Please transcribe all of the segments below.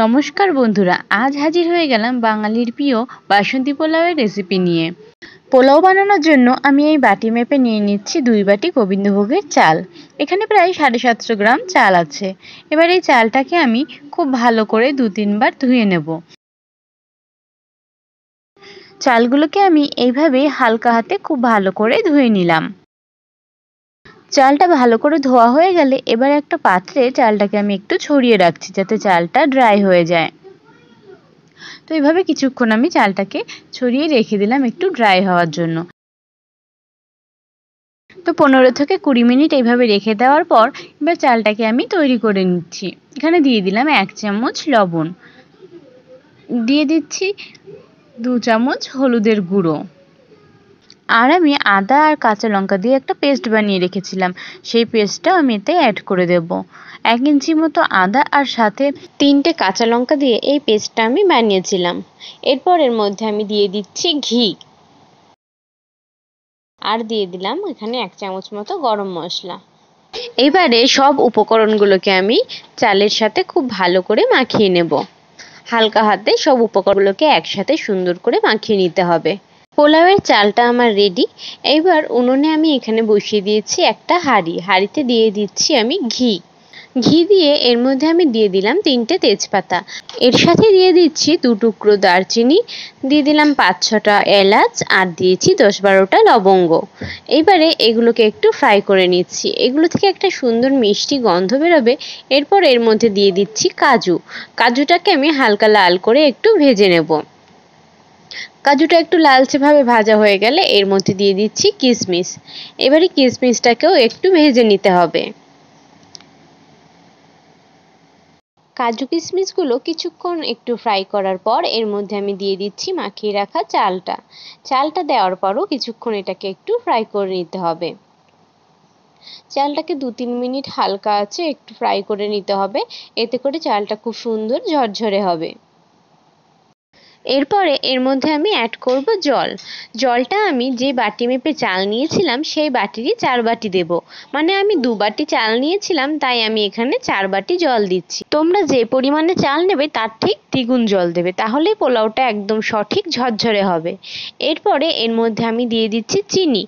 নমস্কার বন্ধুরা আজ হাজির হয়ে গেলাম বাঙালির প্রিয় বাসন্তী পোলাওয়ের রেসিপি নিয়ে পোলাও বানানোর জন্য আমি এই বাটি মেপে নিয়ে নিচ্ছি দুই বাটি গোবিন্দভোগের চাল এখানে প্রায় সাড়ে সাতশো গ্রাম চাল আছে এবার এই চালটাকে আমি খুব ভালো করে দু তিনবার ধুয়ে নেব চালগুলোকে আমি এইভাবে হালকা হাতে খুব ভালো করে ধুয়ে নিলাম চালটা ভালো করে ধোয়া হয়ে গেলে এবার একটা পাত্রে চালটাকে আমি একটু ছড়িয়ে রাখছি যাতে চালটা ড্রাই হয়ে যায় তো এভাবে কিছুক্ষণ আমি চালটাকে ছড়িয়ে রেখে দিলাম একটু ড্রাই হওয়ার জন্য তো পনেরো থেকে কুড়ি মিনিট এইভাবে রেখে দেওয়ার পর এবার চালটাকে আমি তৈরি করে নিচ্ছি এখানে দিয়ে দিলাম এক চামচ লবণ দিয়ে দিচ্ছি দু চামচ হলুদের গুঁড়ো আর আমি আদা আর কাঁচা লঙ্কা দিয়ে একটা পেস্ট বানিয়ে রেখেছিলাম সেই পেস্টটাও আমি এতে অ্যাড করে দেব এক ইঞ্চি মতো আদা আর সাথে তিনটে কাঁচা লঙ্কা দিয়ে এই পেস্টটা আমি বানিয়েছিলাম এরপর এর মধ্যে আমি দিয়ে দিচ্ছি ঘি আর দিয়ে দিলাম এখানে এক চামচ মতো গরম মশলা এবারে সব উপকরণগুলোকে আমি চালের সাথে খুব ভালো করে মাখিয়ে নেব হালকা হাতে সব উপকরণগুলোকে একসাথে সুন্দর করে মাখিয়ে নিতে হবে পোলাওয়ের চালটা আমার রেডি এইবার উনুনে আমি এখানে বসিয়ে দিয়েছি একটা হাঁড়ি হাঁড়িতে দিয়ে দিচ্ছি আমি ঘি ঘি দিয়ে এর মধ্যে আমি দিয়ে দিলাম তিনটে তেজপাতা এর সাথে দিয়ে দিচ্ছি দু টুকরো দারচিনি দিয়ে দিলাম পাঁচ ছটা এলাচ আর দিয়েছি দশ বারোটা লবঙ্গ এবারে এগুলোকে একটু ফ্রাই করে নিচ্ছি এগুলো থেকে একটা সুন্দর মিষ্টি গন্ধ বেরোবে এরপর এর মধ্যে দিয়ে দিচ্ছি কাজু কাজুটাকে আমি হালকা লাল করে একটু ভেজে নেব কাজুটা একটু লালচেভাবে ভাজা হয়ে গেলে এর মধ্যে দিয়ে দিচ্ছি কিশমিশ এবারে কিশমিশটাকেও একটু ভেজে নিতে হবে কাজু কিশমিশগুলো কিছুক্ষণ একটু ফ্রাই করার পর এর মধ্যে আমি দিয়ে দিচ্ছি মাখিয়ে রাখা চালটা চালটা দেওয়ার পরও কিছুক্ষণ এটাকে একটু ফ্রাই করে নিতে হবে চালটাকে দু তিন মিনিট হালকা আছে একটু ফ্রাই করে নিতে হবে এতে করে চালটা খুব সুন্দর ঝরঝরে হবে এরপরে এর মধ্যে আমি অ্যাড করব জল জলটা আমি যে বাটি মেপে চাল নিয়েছিলাম সেই বাটিরই চার বাটি দেব মানে আমি দু বাটি চাল নিয়েছিলাম তাই আমি এখানে চার বাটি জল দিচ্ছি তোমরা যে পরিমাণে চাল নেবে তার ঠিক দ্বিগুণ জল দেবে তাহলে পোলাওটা একদম সঠিক ঝরঝরে হবে এরপরে এর মধ্যে আমি দিয়ে দিচ্ছি চিনি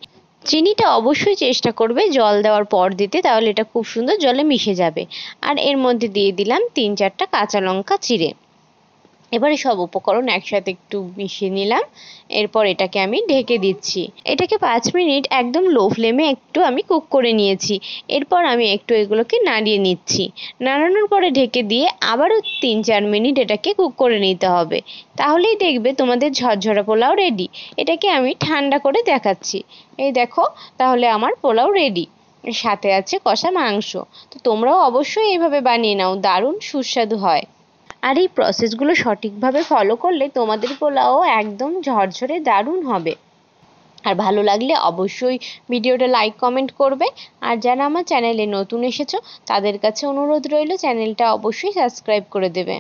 চিনিটা অবশ্যই চেষ্টা করবে জল দেওয়ার পর দিতে তাহলে এটা খুব সুন্দর জলে মিশে যাবে আর এর মধ্যে দিয়ে দিলাম তিন চারটা কাঁচা লঙ্কা চিড়ে এবারে সব উপকরণ একসাথে একটু মিশিয়ে নিলাম এরপর এটাকে আমি ঢেকে দিচ্ছি এটাকে পাঁচ মিনিট একদম লো ফ্লেমে একটু আমি কুক করে নিয়েছি এরপর আমি একটু এগুলোকে নাড়িয়ে নিচ্ছি নাড়ানোর পরে ঢেকে দিয়ে আবারও তিন চার মিনিট এটাকে কুক করে নিতে হবে তাহলেই দেখবে তোমাদের ঝরঝরা পোলাও রেডি এটাকে আমি ঠান্ডা করে দেখাচ্ছি এই দেখো তাহলে আমার পোলাও রেডি সাথে আছে কষা মাংস তো তোমরাও অবশ্যই এইভাবে বানিয়ে নাও দারুণ সুস্বাদু হয় আর এই প্রসেসগুলো সঠিকভাবে ফলো করলে তোমাদের পোলাও একদম ঝরঝরে দারুণ হবে আর ভালো লাগলে অবশ্যই ভিডিওটা লাইক কমেন্ট করবে আর যারা আমার চ্যানেলে নতুন এসেছো তাদের কাছে অনুরোধ রইল চ্যানেলটা অবশ্যই সাবস্ক্রাইব করে দেবে